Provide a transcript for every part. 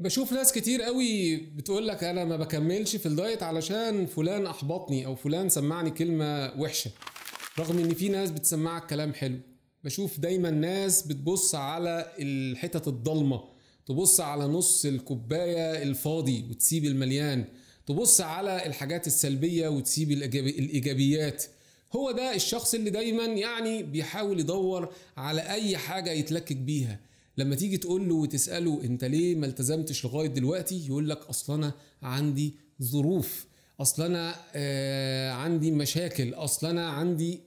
بشوف ناس كتير قوي بتقول لك انا ما بكملش في الدايت علشان فلان احبطني او فلان سمعني كلمه وحشه رغم ان في ناس بتسمعك كلام حلو بشوف دايما ناس بتبص على الحتت الضلمه تبص على نص الكوبايه الفاضي وتسيب المليان تبص على الحاجات السلبيه وتسيب الايجابيات هو ده الشخص اللي دايما يعني بيحاول يدور على اي حاجه يتلكك بيها لما تيجي تقول له وتساله انت ليه ما التزمتش لغايه دلوقتي يقول لك اصل انا عندي ظروف اصل انا آه عندي مشاكل اصل انا عندي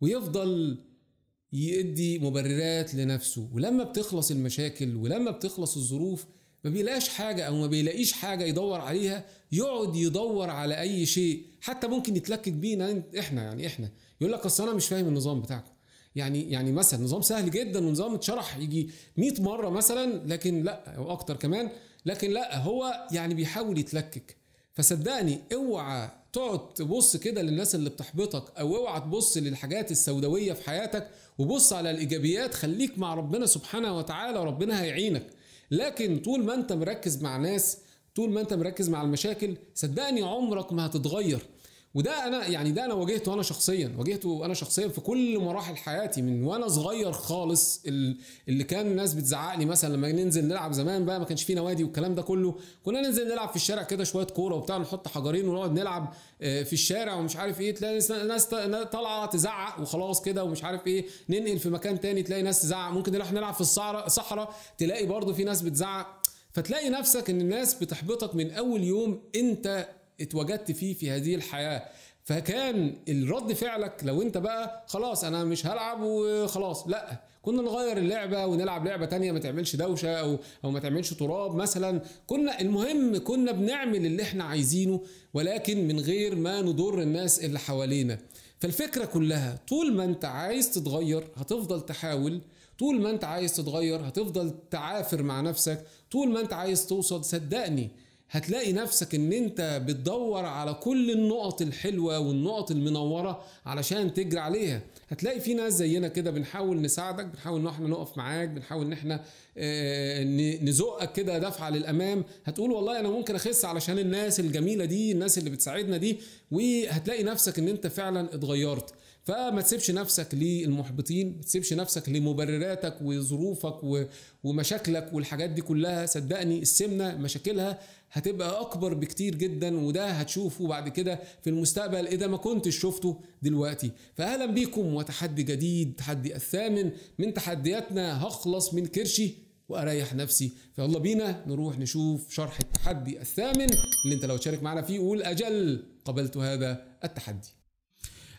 ويفضل يدي مبررات لنفسه ولما بتخلص المشاكل ولما بتخلص الظروف ما بيلاقيش حاجة أو ما بيلاقيش حاجة يدور عليها يقعد يدور على أي شيء حتى ممكن يتلكك بينا إحنا يعني إحنا يقول لك أصل أنا مش فاهم النظام بتاعكم يعني يعني مثلا نظام سهل جدا ونظام اتشرح يجي 100 مره مثلا لكن لا او اكتر كمان لكن لا هو يعني بيحاول يتلكك فصدقني اوعى تقعد تبص كده للناس اللي بتحبطك او اوعى تبص للحاجات السوداويه في حياتك وبص على الايجابيات خليك مع ربنا سبحانه وتعالى ربنا هيعينك لكن طول ما انت مركز مع ناس طول ما انت مركز مع المشاكل صدقني عمرك ما هتتغير وده انا يعني ده انا واجهته انا شخصيا واجهته انا شخصيا في كل مراحل حياتي من وانا صغير خالص اللي كان الناس بتزعق لي مثلا لما ننزل نلعب زمان بقى ما كانش في نوادي والكلام ده كله كنا ننزل نلعب في الشارع كده شويه كوره وبتاع نحط حجرين ونقعد نلعب آه، في الشارع ومش عارف ايه تلاقي ناس طالعه تزعق وخلاص كده ومش عارف ايه ننقل في مكان تاني تلاقي ناس تزعق ممكن نروح نلعب في الصحراء تلاقي برضه في ناس بتزعق فتلاقي نفسك ان الناس بتحبطك من اول يوم انت اتوجدت فيه في هذه الحياه فكان الرد فعلك لو انت بقى خلاص انا مش هلعب وخلاص لا كنا نغير اللعبه ونلعب لعبه تانية ما تعملش دوشه او او ما تعملش تراب مثلا كنا المهم كنا بنعمل اللي احنا عايزينه ولكن من غير ما نضر الناس اللي حوالينا فالفكره كلها طول ما انت عايز تتغير هتفضل تحاول طول ما انت عايز تتغير هتفضل تعافر مع نفسك طول ما انت عايز توصل صدقني هتلاقي نفسك ان انت بتدور على كل النقط الحلوة والنقط المنورة علشان تجري عليها هتلاقي في ناس زينا كده بنحاول نساعدك بنحاول ان احنا نقف معاك بنحاول ان احنا آه، نزقك كده دفعة للامام هتقول والله انا ممكن اخس علشان الناس الجميلة دي الناس اللي بتساعدنا دي وهتلاقي نفسك ان انت فعلا اتغيرت فما تسيبش نفسك للمحبطين ما تسيبش نفسك لمبرراتك وظروفك ومشاكلك والحاجات دي كلها صدقني السمنه مشاكلها هتبقى اكبر بكتير جدا وده هتشوفه بعد كده في المستقبل اذا ما كنتش شفته دلوقتي فاهلا بيكم وتحدي جديد تحدي الثامن من تحدياتنا هخلص من كرشي واريح نفسي فيلا بينا نروح نشوف شرح التحدي الثامن اللي انت لو تشارك معنا فيه قول اجل قبلت هذا التحدي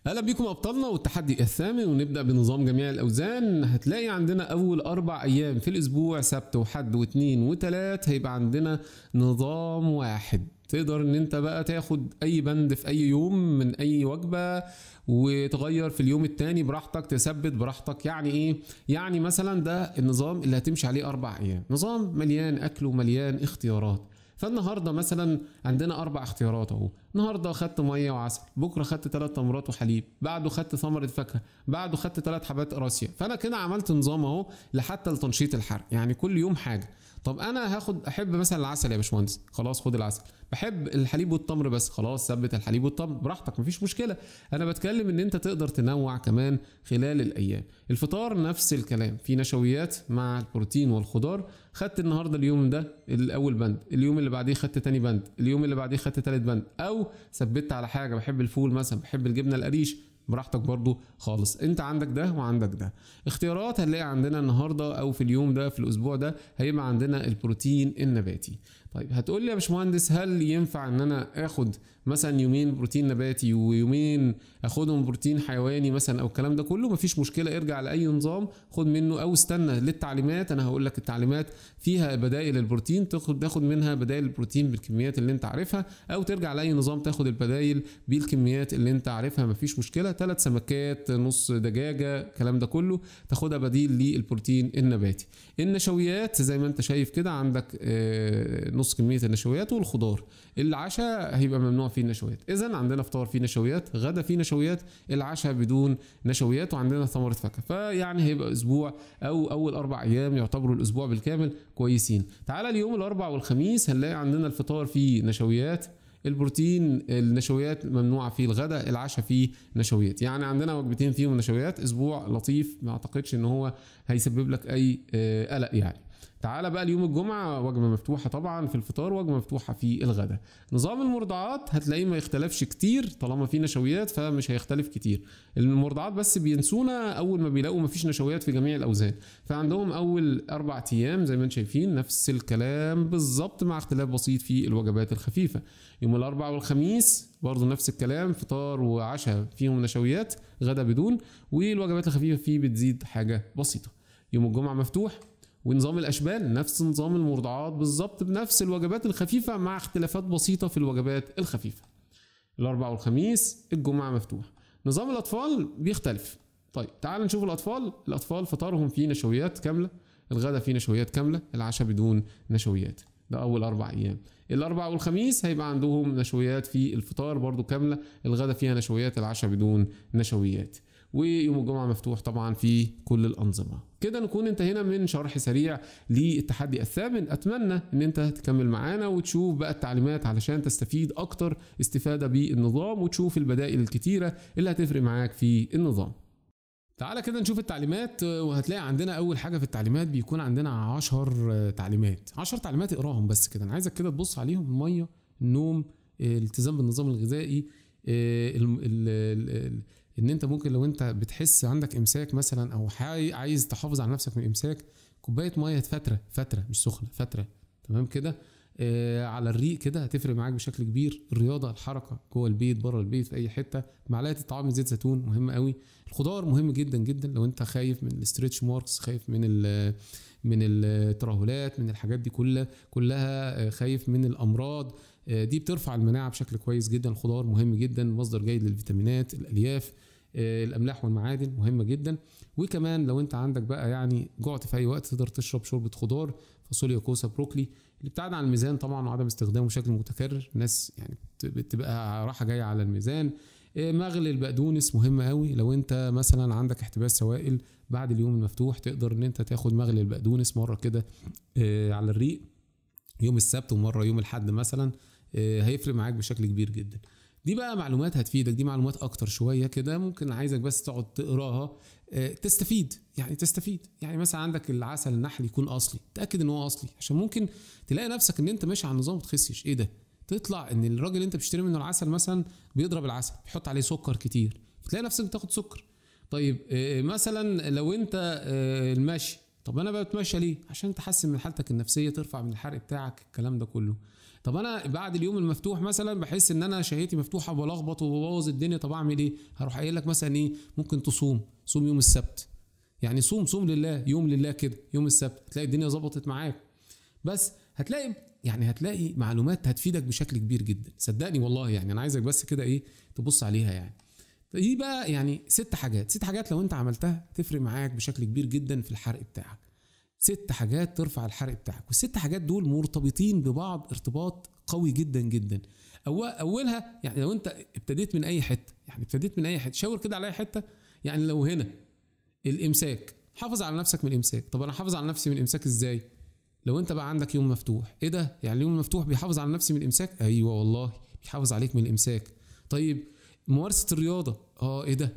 اهلا بيكم ابطالنا والتحدي الثامن ونبدا بنظام جميع الاوزان هتلاقي عندنا اول اربع ايام في الاسبوع سبت وحد واثنين وثلاث هيبقى عندنا نظام واحد تقدر ان انت بقى تاخد اي بند في اي يوم من اي وجبه وتغير في اليوم التاني براحتك تثبت براحتك يعني ايه يعني مثلا ده النظام اللي هتمشي عليه اربع ايام نظام مليان اكل ومليان اختيارات فالنهارده مثلا عندنا اربع اختيارات اهو النهارده خدت ميه وعسل بكره خدت ثلاث تمرات وحليب بعده خدت ثمره فاكهه بعده خدت ثلاث حبات قراصيه فانا كده عملت نظام اهو لحتى لتنشيط الحرق يعني كل يوم حاجه طب انا هاخد احب مثلا العسل يا باشمهندس خلاص خد العسل بحب الحليب والتمر بس خلاص ثبت الحليب والتمر براحتك مفيش مشكله انا بتكلم ان انت تقدر تنوع كمان خلال الايام الفطار نفس الكلام في نشويات مع البروتين والخضار خدت النهارده اليوم ده الاول بند اليوم اللي بعديه خدت تاني بند اليوم اللي بعديه خدت تالت بند او ثبتت على حاجه بحب الفول مثلا بحب الجبنه القريش براحتك برضو خالص انت عندك ده وعندك ده اختيارات هنلاقي عندنا النهارده او في اليوم ده في الاسبوع ده هيبقى عندنا البروتين النباتي طيب هتقول لي يا باشمهندس هل ينفع ان انا اخد مثلا يومين بروتين نباتي ويومين اخدهم بروتين حيواني مثلا او الكلام ده كله مفيش مشكله ارجع لاي نظام خد منه او استنى للتعليمات انا هقول لك التعليمات فيها بدائل البروتين تاخد تاخد منها بدائل البروتين بالكميات اللي انت عارفها او ترجع لاي نظام تاخد البدائل بالكميات اللي انت عارفها مفيش مشكله ثلاث سمكات نص دجاجه الكلام ده كله تاخدها بديل للبروتين النباتي النشويات زي ما انت شايف كده عندك آه نص كميه النشويات والخضار العشاء هيبقى ممنوع فيه النشويات اذا عندنا فطار فيه نشويات غدا فيه نشويات العشاء بدون نشويات وعندنا ثمره فاكهه فيعني هيبقى اسبوع او اول اربع ايام يعتبروا الاسبوع بالكامل كويسين تعالى اليوم الاربع والخميس هنلاقي عندنا الفطار فيه نشويات البروتين النشويات ممنوعه فيه الغداء العشاء فيه نشويات يعني عندنا وجبتين فيهم نشويات اسبوع لطيف ما اعتقدش ان هو هيسبب لك اي آه، قلق يعني تعالى بقى اليوم الجمعه وجبه مفتوحه طبعا في الفطار وجبه مفتوحه في الغداء نظام المرضعات هتلاقيه ما يختلفش كتير طالما في نشويات فمش هيختلف كتير المرضعات بس بينسونا اول ما بيلاقوا مفيش نشويات في جميع الاوزان فعندهم اول اربع ايام زي ما انتم شايفين نفس الكلام بالظبط مع اختلاف بسيط في الوجبات الخفيفه يوم الاربع والخميس برضه نفس الكلام فطار وعشاء فيهم نشويات غدا بدون والوجبات الخفيفه فيه بتزيد حاجه بسيطه يوم الجمعه مفتوح ونظام الاشبال نفس نظام المرضعات بالظبط بنفس الوجبات الخفيفه مع اختلافات بسيطه في الوجبات الخفيفه الاربعاء والخميس الجمعه مفتوح نظام الاطفال بيختلف طيب تعال نشوف الاطفال الاطفال فطارهم فيه نشويات كامله الغداء فيه نشويات كامله العشاء بدون نشويات ده اول اربع ايام الاربعاء والخميس هيبقى عندهم نشويات في الفطار برضو كامله الغداء فيها نشويات العشاء بدون نشويات ويوم الجمعه مفتوح طبعا في كل الانظمه كده نكون انتهينا من شرح سريع للتحدي الثامن اتمنى ان انت تكمل معانا وتشوف بقى التعليمات علشان تستفيد اكتر استفاده بالنظام وتشوف البدائل الكتيره اللي هتفرق معاك في النظام تعالى كده نشوف التعليمات وهتلاقي عندنا اول حاجه في التعليمات بيكون عندنا 10 تعليمات 10 تعليمات اقراهم بس كده انا عايزك كده تبص عليهم الميه النوم الالتزام بالنظام الغذائي آه، ان انت ممكن لو انت بتحس عندك امساك مثلا او عايز تحافظ على نفسك من الامساك كوبايه ميه فتره فتره مش سخنه فتره تمام كده آه على الريق كده هتفرق معاك بشكل كبير الرياضه الحركه جوه البيت بره البيت في اي حته معلقه الطعام زيت زيتون مهم قوي الخضار مهم جدا جدا لو انت خايف من الاسترتش ماركس خايف من الـ من الترهلات من الحاجات دي كلها كلها آه، خايف من الامراض آه، دي بترفع المناعه بشكل كويس جدا الخضار مهم جدا مصدر جيد للفيتامينات الالياف آه، الاملاح والمعادن مهمه جدا وكمان لو انت عندك بقى يعني جعت في اي وقت تقدر تشرب شوربه خضار فاصوليا كوسه بروكلي الابتعاد عن الميزان طبعا وعدم استخدامه بشكل متكرر ناس يعني بتبقى راحه جايه على الميزان آه، مغلي البقدونس مهم قوي لو انت مثلا عندك احتباس سوائل بعد اليوم المفتوح تقدر ان انت تاخد مغلي البقدونس مره كده آه، على الريق يوم السبت ومره يوم الاحد مثلا هيفرق معاك بشكل كبير جدا دي بقى معلومات هتفيدك دي معلومات اكتر شويه كده ممكن عايزك بس تقعد تقراها آه، تستفيد يعني تستفيد يعني مثلا عندك العسل النحل يكون اصلي تاكد ان هو اصلي عشان ممكن تلاقي نفسك ان انت ماشي على نظام تخسش ايه ده تطلع ان الراجل اللي انت بتشتري منه العسل مثلا بيضرب العسل بيحط عليه سكر كتير تلاقي نفسك بتاخد سكر طيب آه، مثلا لو انت آه، المشي طب انا بتمشى ليه عشان تحسن من حالتك النفسيه ترفع من الحرق بتاعك الكلام ده كله طب انا بعد اليوم المفتوح مثلا بحس ان انا شهيتي مفتوحه وبلخبط وببوظ الدنيا طب اعمل ايه هروح قايل لك مثلا ايه ممكن تصوم صوم يوم السبت يعني صوم صوم لله يوم لله كده يوم السبت تلاقي الدنيا ظبطت معاك بس هتلاقي يعني هتلاقي معلومات هتفيدك بشكل كبير جدا صدقني والله يعني انا عايزك بس كده ايه تبص عليها يعني دي طيب بقى يعني ست حاجات ست حاجات لو انت عملتها تفرق معاك بشكل كبير جدا في الحرق بتاعك ست حاجات ترفع الحرق بتاعك والست حاجات دول مرتبطين ببعض ارتباط قوي جدا جدا اولها يعني لو انت ابتديت من اي حته يعني ابتديت من اي حته شاور كده على اي حته يعني لو هنا الامساك حافظ على نفسك من الامساك طب انا حافظ على نفسي من الامساك ازاي لو انت بقى عندك يوم مفتوح ايه ده يعني اليوم المفتوح بيحافظ على نفسي من الامساك ايوه والله بيحافظ عليك من الامساك طيب ممارسه الرياضه اه ايه ده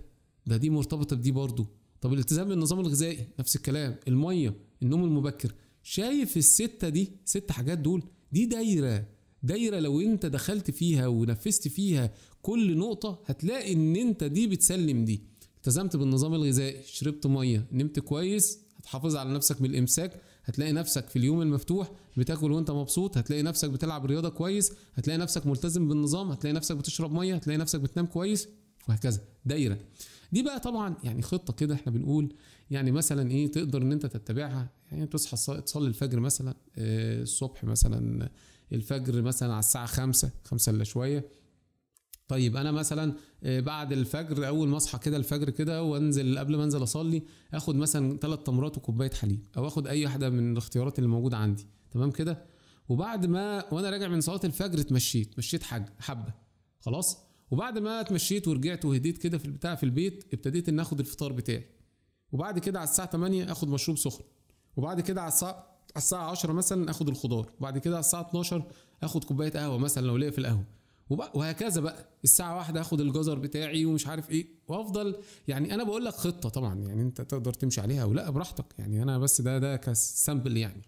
ده دي مرتبطه بدي برضه طب الالتزام بالنظام الغذائي نفس الكلام الميه النوم المبكر شايف الستة دي ست حاجات دول دي دايرة دايرة لو انت دخلت فيها ونفذت فيها كل نقطة هتلاقي ان انت دي بتسلم دي التزمت بالنظام الغذائي شربت مية نمت كويس هتحافظ على نفسك من الامساك هتلاقي نفسك في اليوم المفتوح بتاكل وانت مبسوط هتلاقي نفسك بتلعب رياضه كويس هتلاقي نفسك ملتزم بالنظام هتلاقي نفسك بتشرب ميه هتلاقي نفسك بتنام كويس وهكذا دايره دي بقى طبعا يعني خطه كده احنا بنقول يعني مثلا ايه تقدر ان انت تتبعها يعني تصحى تصلي الفجر مثلا آه، الصبح مثلا الفجر مثلا على الساعه 5 5 الا شويه طيب انا مثلا آه، بعد الفجر اول ما اصحى كده الفجر كده وانزل قبل ما انزل اصلي اخد مثلا ثلاث تمرات وكوبايه حليب او اخد اي واحده من الاختيارات اللي موجوده عندي تمام كده وبعد ما وانا راجع من صلاه الفجر اتمشيت مشيت حاجه حبه خلاص وبعد ما اتمشيت ورجعت وهديت كده في البتاع في البيت ابتديت ان اخد الفطار بتاعي وبعد كده على الساعه 8 اخد مشروب سخن وبعد كده على الساعه على الساعة 10 مثلا اخد الخضار، وبعد كده على الساعة 12 اخد كوباية قهوة مثلا لو ليا في القهوة. وهكذا بقى الساعة واحدة اخد الجزر بتاعي ومش عارف ايه وافضل يعني انا بقول لك خطة طبعا يعني انت تقدر تمشي عليها او لا براحتك يعني انا بس ده ده كسامبل يعني.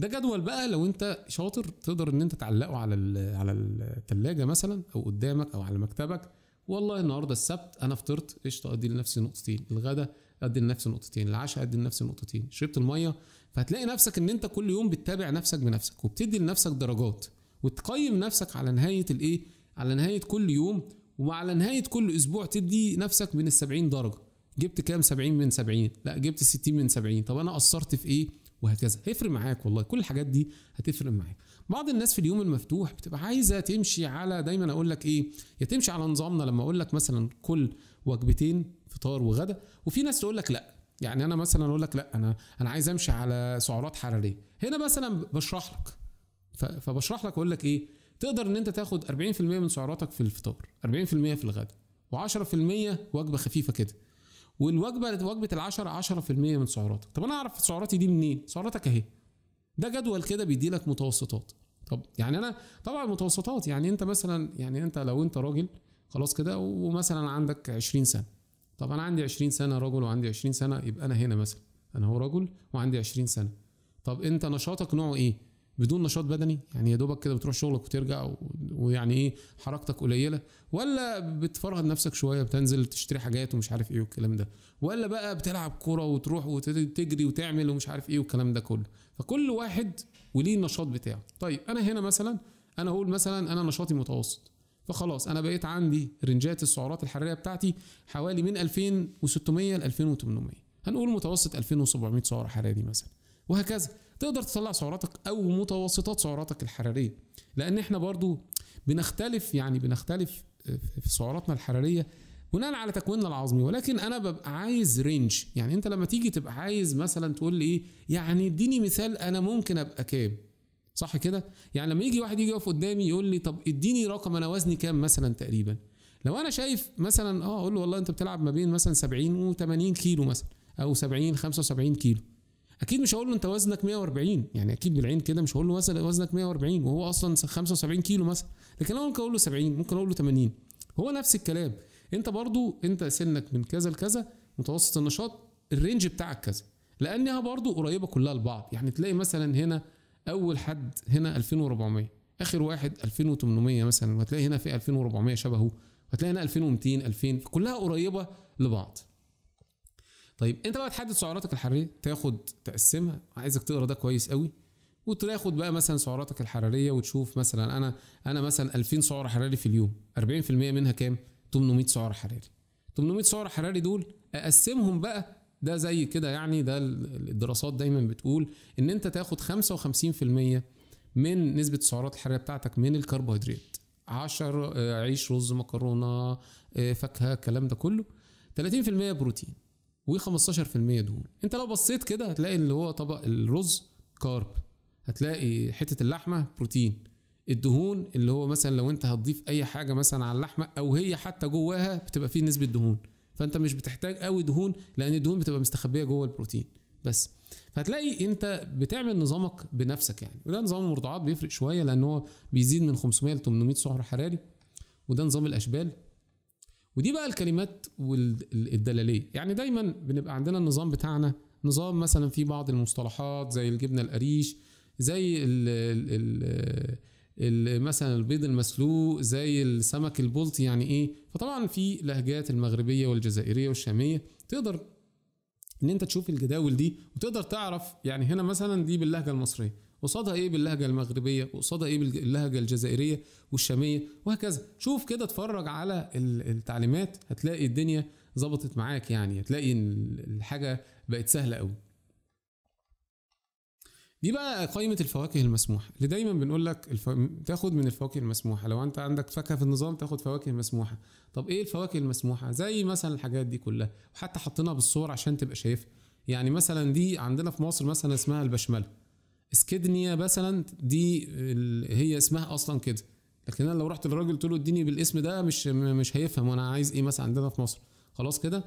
ده جدول بقى لو انت شاطر تقدر ان انت تعلقه على على الثلاجه مثلا او قدامك او على مكتبك والله النهارده السبت انا فطرت قشطه ادي لنفسي نقطتين الغدا ادي لنفسي نقطتين العشاء ادي لنفسي نقطتين شربت الميه فهتلاقي نفسك ان انت كل يوم بتتابع نفسك بنفسك وبتدي لنفسك درجات وتقيم نفسك على نهايه الايه على نهايه كل يوم وعلى نهايه كل اسبوع تدي نفسك من ال 70 درجه جبت كام 70 من 70 لا جبت 60 من 70 طب انا قصرت في ايه وهكذا هيفرق معاك والله كل الحاجات دي هتفرق معاك بعض الناس في اليوم المفتوح بتبقى عايزه تمشي على دايما اقول لك ايه يا تمشي على نظامنا لما اقول لك مثلا كل وجبتين فطار وغدا وفي ناس تقول لك لا يعني انا مثلا اقول لك لا انا انا عايز امشي على سعرات حراريه هنا مثلا بشرح لك فبشرح لك اقول لك ايه تقدر ان انت تاخد 40% من سعراتك في الفطار 40% في الغدا و10% وجبه خفيفه كده والوجبه وجبه العشرة 10% من سعراتك طب انا اعرف سعراتي دي منين سعراتك اهي ده جدول كده بيدي لك متوسطات طب يعني انا طبعا متوسطات يعني انت مثلا يعني انت لو انت راجل خلاص كده ومثلا عندك 20 سنه طب انا عندي 20 سنه راجل وعندي 20 سنه يبقى انا هنا مثلا انا هو راجل وعندي 20 سنه طب انت نشاطك نوعه ايه بدون نشاط بدني يعني يا دوبك كده بتروح شغلك وترجع ويعني ايه حركتك قليله ولا بتفرهد نفسك شويه بتنزل تشتري حاجات ومش عارف ايه والكلام ده ولا بقى بتلعب كوره وتروح وتجري وتعمل ومش عارف ايه والكلام ده كله فكل واحد وليه النشاط بتاعه طيب انا هنا مثلا انا اقول مثلا انا نشاطي متوسط فخلاص انا بقيت عندي رنجات السعرات الحراريه بتاعتي حوالي من 2600 ل 2800 هنقول متوسط 2700 سعر حراري مثلا وهكذا تقدر تطلع سعراتك او متوسطات سعراتك الحراريه لان احنا برضو بنختلف يعني بنختلف في سعراتنا الحراريه بناء على تكويننا العظمي ولكن انا ببقى عايز رينج يعني انت لما تيجي تبقى عايز مثلا تقول لي ايه يعني اديني مثال انا ممكن ابقى كام صح كده يعني لما يجي واحد يجي يقف قدامي يقول لي طب اديني رقم انا وزني كام مثلا تقريبا لو انا شايف مثلا اه اقول له والله انت بتلعب ما بين مثلا 70 و80 كيلو مثلا او 70 75 كيلو اكيد مش هقول له انت وزنك 140 يعني اكيد بالعين كده مش هقول له مثلا وزنك 140 وهو اصلا 75 كيلو مثلا لكن انا ممكن اقول له 70 ممكن اقول له 80 هو نفس الكلام انت برضو انت سنك من كذا لكذا متوسط النشاط الرينج بتاعك كذا لانها برضو قريبه كلها لبعض يعني تلاقي مثلا هنا اول حد هنا 2400 اخر واحد 2800 مثلا وتلاقي هنا في 2400 شبهه وتلاقي هنا 2200 2000 كلها قريبه لبعض طيب انت بقى تحدد سعراتك الحراريه تاخد تقسمها عايزك تقرا ده كويس قوي وتاخد بقى مثلا سعراتك الحراريه وتشوف مثلا انا انا مثلا 2000 سعر حراري في اليوم 40% منها كام 800 سعر حراري 800 سعر حراري دول اقسمهم بقى ده زي كده يعني ده الدراسات دايما بتقول ان انت تاخد 55% من نسبه السعرات الحراريه بتاعتك من الكربوهيدرات 10 آه، عيش رز مكرونه آه، فاكهه الكلام ده كله 30% بروتين و15% دهون انت لو بصيت كده هتلاقي اللي هو طبق الرز كارب هتلاقي حته اللحمه بروتين الدهون اللي هو مثلا لو انت هتضيف اي حاجه مثلا على اللحمه او هي حتى جواها بتبقى فيه نسبه دهون فانت مش بتحتاج قوي دهون لان الدهون بتبقى مستخبيه جوه البروتين بس فهتلاقي انت بتعمل نظامك بنفسك يعني وده نظام المرضعات بيفرق شويه لان هو بيزيد من 500 ل 800 سعر حراري وده نظام الاشبال ودي بقى الكلمات والدلاليه يعني دايما بنبقى عندنا النظام بتاعنا نظام مثلا في بعض المصطلحات زي الجبنه القريش زي الـ الـ الـ مثلا البيض المسلوق زي السمك البلطي يعني ايه فطبعا في لهجات المغربيه والجزائريه والشاميه تقدر ان انت تشوف الجداول دي وتقدر تعرف يعني هنا مثلا دي باللهجه المصريه قصادها ايه باللهجه المغربيه وقصادها ايه باللهجه الجزائريه والشاميه وهكذا شوف كده اتفرج على التعليمات هتلاقي الدنيا ظبطت معاك يعني هتلاقي الحاجه بقت سهله قوي دي بقى قائمة الفواكه المسموحة اللي دايما بنقول لك الف... تاخد من الفواكه المسموحة لو انت عندك فاكهة في النظام تاخد فواكه مسموحة طب ايه الفواكه المسموحة زي مثلا الحاجات دي كلها وحتى حاطينها بالصور عشان تبقى شايفها يعني مثلا دي عندنا في مصر مثلا اسمها البشمله اسكدنيا مثلا دي هي اسمها اصلا كده لكن انا لو رحت للراجل قلت له اديني بالاسم ده مش مش هيفهم وانا عايز ايه مثلا عندنا في مصر خلاص كده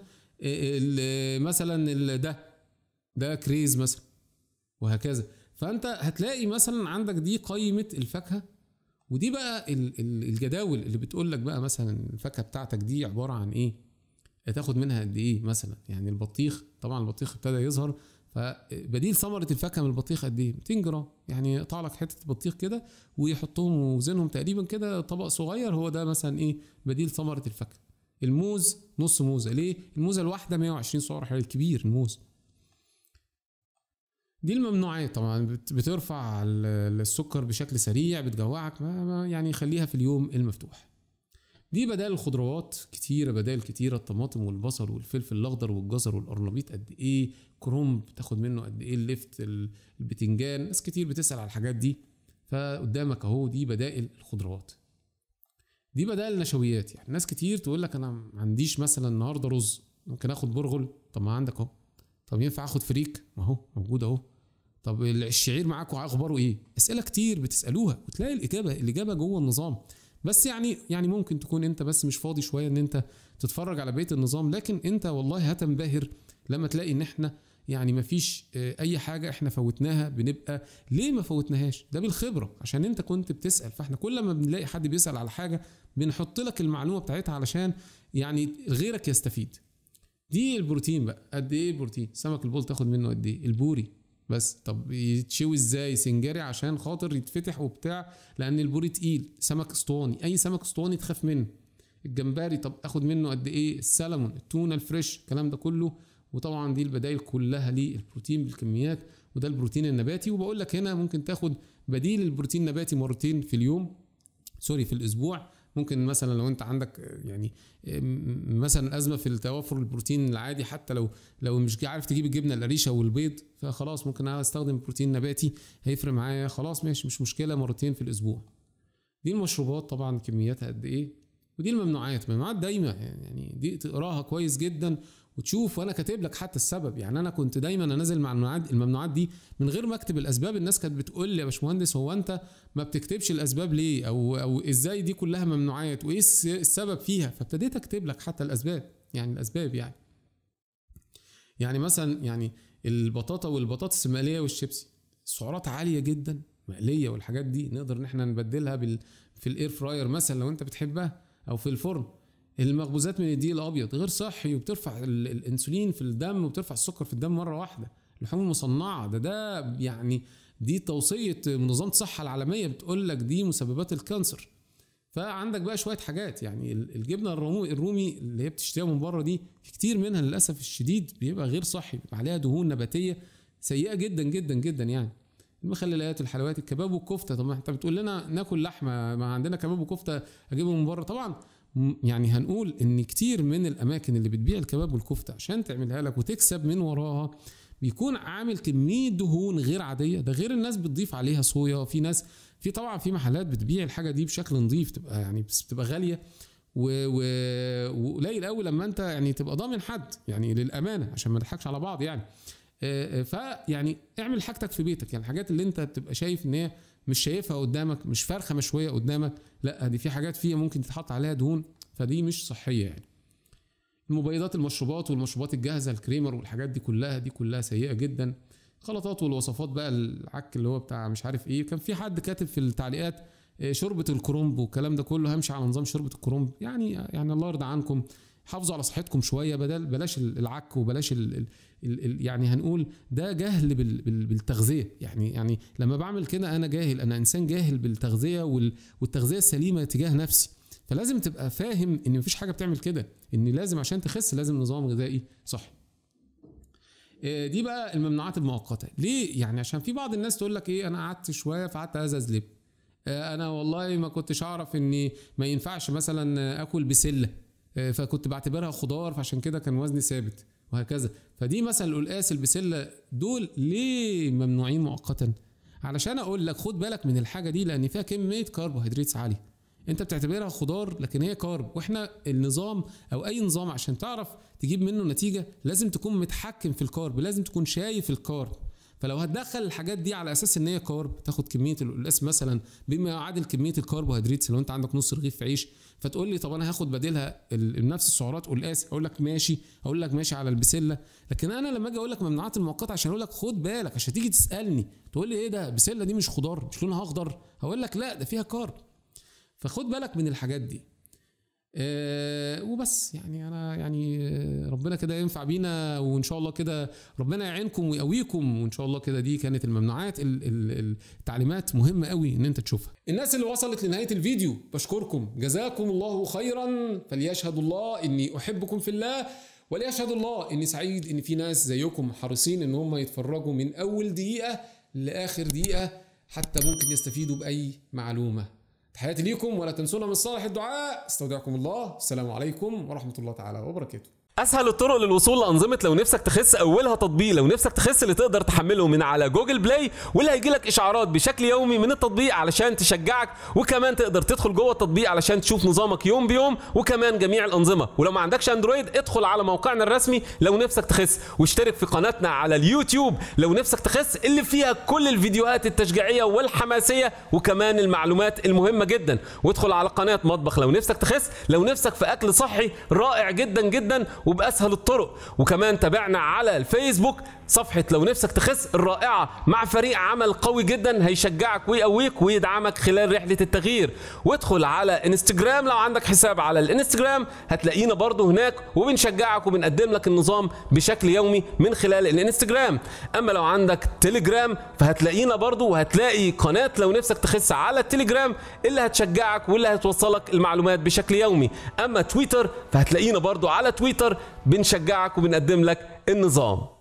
مثلا ده ده كريز مثلا وهكذا فانت هتلاقي مثلا عندك دي قائمه الفاكهه ودي بقى الجداول اللي بتقول لك بقى مثلا الفاكهه بتاعتك دي عباره عن ايه هتاخد منها قد ايه مثلا يعني البطيخ طبعا البطيخ ابتدى يظهر فبديل ثمره الفاكهه من البطيخ قد ايه 200 جرام يعني يقطع لك حته بطيخ كده ويحطهم ويوزنهم تقريبا كده طبق صغير هو ده مثلا ايه بديل ثمره الفاكهه الموز نص موزه ليه الموزه الواحده 120 سعر حراري الكبير الموز دي الممنوعات طبعا بترفع السكر بشكل سريع بتجوعك ما يعني خليها في اليوم المفتوح دي بدائل الخضروات كتيرة بدائل كتيرة الطماطم والبصل والفلفل الأخضر والجزر والقرنبيط قد إيه كرومب تاخد منه قد إيه اللفت البتنجان ناس كتير بتسأل على الحاجات دي فقدامك أهو دي بدائل الخضروات دي بدائل النشويات يعني ناس كتير تقول لك أنا ما عنديش مثلا النهاردة رز ممكن آخد برغل طب ما عندك أهو طب ينفع آخد فريك ما هو موجود أهو طب الشعير معاكم اخباره ايه؟ اسئله كتير بتسالوها وتلاقي الاجابه الاجابه جوه النظام بس يعني يعني ممكن تكون انت بس مش فاضي شويه ان انت تتفرج على بيت النظام لكن انت والله هتنبهر لما تلاقي ان احنا يعني مفيش آه، اي حاجه احنا فوتناها بنبقى ليه ما فوتناهاش ده بالخبره عشان انت كنت بتسال فاحنا كل ما بنلاقي حد بيسال على حاجه بنحط لك المعلومه بتاعتها علشان يعني غيرك يستفيد دي البروتين بقى قد ايه البروتين سمك البول تاخد منه قد ايه البوري بس طب يتشوي ازاي سنجاري عشان خاطر يتفتح وبتاع لان البوري تقيل سمك اسطواني اي سمك اسطواني تخاف منه الجمبري طب اخد منه قد ايه السلمون التونه الفريش الكلام ده كله وطبعا دي البدائل كلها للبروتين بالكميات وده البروتين النباتي وبقول لك هنا ممكن تاخد بديل البروتين النباتي مرتين في اليوم سوري في الاسبوع ممكن مثلا لو انت عندك يعني مثلا ازمه في توافر البروتين العادي حتى لو لو مش عارف تجيب الجبنه القريشه والبيض فخلاص ممكن انا استخدم بروتين نباتي هيفرق معايا خلاص ماشي مش مشكله مرتين في الاسبوع دي المشروبات طبعا كمياتها قد ايه ودي الممنوعات ممنوعات دايما يعني, يعني دي تقراها كويس جدا وتشوف وانا كاتب لك حتى السبب يعني انا كنت دايما انزل مع الممنوعات دي من غير ما اكتب الاسباب الناس كانت بتقول لي يا باشمهندس هو انت ما بتكتبش الاسباب ليه او او ازاي دي كلها ممنوعات وايه السبب فيها فابتديت اكتب لك حتى الاسباب يعني الاسباب يعني يعني مثلا يعني البطاطا والبطاطس المقليه والشيبسي سعرات عاليه جدا مقليه والحاجات دي نقدر ان احنا نبدلها بال في الاير فراير مثلا لو انت بتحبها او في الفرن المخبوزات من الدقيق الابيض غير صحي وبترفع الانسولين في الدم وبترفع السكر في الدم مره واحده اللحوم المصنعه ده ده يعني دي توصيه منظمه الصحه العالميه بتقول لك دي مسببات الكانسر فعندك بقى شويه حاجات يعني الجبنه الرومي اللي هي بتشتريها من بره دي في كتير منها للاسف الشديد بيبقى غير صحي بيبقى عليها دهون نباتيه سيئه جدا جدا جدا يعني المخللات الحلويات الكباب والكفته طب ما انت بتقول لنا ناكل لحمه ما عندنا كباب وكفته اجيبهم من بره طبعا يعني هنقول ان كتير من الاماكن اللي بتبيع الكباب والكفته عشان تعملها لك وتكسب من وراها بيكون عامل كميه دهون غير عاديه ده غير الناس بتضيف عليها صويا في ناس في طبعا في محلات بتبيع الحاجه دي بشكل نظيف تبقى يعني بس بتبقى غاليه وقليل قوي لما انت يعني تبقى ضامن حد يعني للامانه عشان ما نضحكش على بعض يعني فيعني اعمل حاجتك في بيتك يعني الحاجات اللي انت بتبقى شايف ان هي مش شايفها قدامك مش فرخه مشويه قدامك لا دي في حاجات فيها ممكن تتحط عليها دهون فدي مش صحيه يعني المبيضات المشروبات والمشروبات الجاهزه الكريمر والحاجات دي كلها دي كلها سيئه جدا خلطات والوصفات بقى العك اللي هو بتاع مش عارف ايه كان في حد كاتب في التعليقات آه، شوربه الكرومب والكلام ده كله همشي على نظام شوربه الكرومب يعني يعني الله يرضى عنكم حافظوا على صحتكم شويه بدل بلاش العك وبلاش ال ال الـ يعني هنقول ده جهل بالتغذيه يعني يعني لما بعمل كده انا جاهل انا انسان جاهل بالتغذيه والتغذيه السليمه تجاه نفسي فلازم تبقى فاهم ان مفيش حاجه بتعمل كده ان لازم عشان تخس لازم نظام غذائي صحي آه، دي بقى الممنوعات المؤقته ليه يعني عشان في بعض الناس تقول لك ايه انا قعدت شويه فقعدت ازز آه، انا والله ما كنتش اعرف اني ما ينفعش مثلا اكل بسله آه، فكنت بعتبرها خضار فعشان كده كان وزني ثابت وهكذا فدي مثلا القلقاس البسله دول ليه ممنوعين مؤقتا علشان اقول لك خد بالك من الحاجه دي لان فيها كميه كربوهيدرات عاليه انت بتعتبرها خضار لكن هي كارب واحنا النظام او اي نظام عشان تعرف تجيب منه نتيجه لازم تكون متحكم في الكارب لازم تكون شايف الكارب فلو هتدخل الحاجات دي على اساس ان هي كارب تاخد كميه القلقاس مثلا بما يعادل كميه الكربوهيدرات لو انت عندك نص رغيف عيش فتقول لي طب انا هاخد بديلها نفس السعرات قلقاس اقول لك ماشي اقول لك ماشي على البسله لكن انا لما اجي اقول لك ممنوعات المؤقته عشان اقول لك خد بالك عشان تيجي تسالني تقول لي ايه ده بسله دي مش خضار مش لونها اخضر هقول لك لا ده فيها كارب فخد بالك من الحاجات دي آه، وبس يعني انا يعني ربنا كده ينفع بينا وان شاء الله كده ربنا يعينكم ويقويكم وان شاء الله كده دي كانت الممنوعات التعليمات مهمه قوي ان انت تشوفها الناس اللي وصلت لنهايه الفيديو بشكركم جزاكم الله خيرا فليشهد الله اني احبكم في الله وليشهد الله اني سعيد ان في ناس زيكم حريصين ان هم يتفرجوا من اول دقيقه لاخر دقيقه حتى ممكن يستفيدوا باي معلومه تحياتي ليكم ولا تنسونا من صالح الدعاء استودعكم الله السلام عليكم ورحمة الله تعالى وبركاته اسهل الطرق للوصول لانظمه لو نفسك تخس اولها تطبيق لو نفسك تخس اللي تقدر تحمله من على جوجل بلاي واللي هيجيلك اشعارات بشكل يومي من التطبيق علشان تشجعك وكمان تقدر تدخل جوه التطبيق علشان تشوف نظامك يوم بيوم وكمان جميع الانظمه ولو ما عندكش اندرويد ادخل على موقعنا الرسمي لو نفسك تخس واشترك في قناتنا على اليوتيوب لو نفسك تخس اللي فيها كل الفيديوهات التشجيعيه والحماسيه وكمان المعلومات المهمه جدا وادخل على قناه مطبخ لو نفسك تخس لو نفسك في اكل صحي رائع جدا جدا وباسهل الطرق وكمان تابعنا على الفيسبوك صفحه لو نفسك تخس الرائعه مع فريق عمل قوي جدا هيشجعك ويقويك ويدعمك خلال رحله التغيير وادخل على انستجرام لو عندك حساب على الانستجرام هتلاقينا برضو هناك وبنشجعك وبنقدم لك النظام بشكل يومي من خلال الانستجرام اما لو عندك تليجرام فهتلاقينا برضو وهتلاقي قناه لو نفسك تخس على التليجرام اللي هتشجعك واللي هتوصلك المعلومات بشكل يومي اما تويتر فهتلاقينا برضو على تويتر بنشجعك وبنقدم لك النظام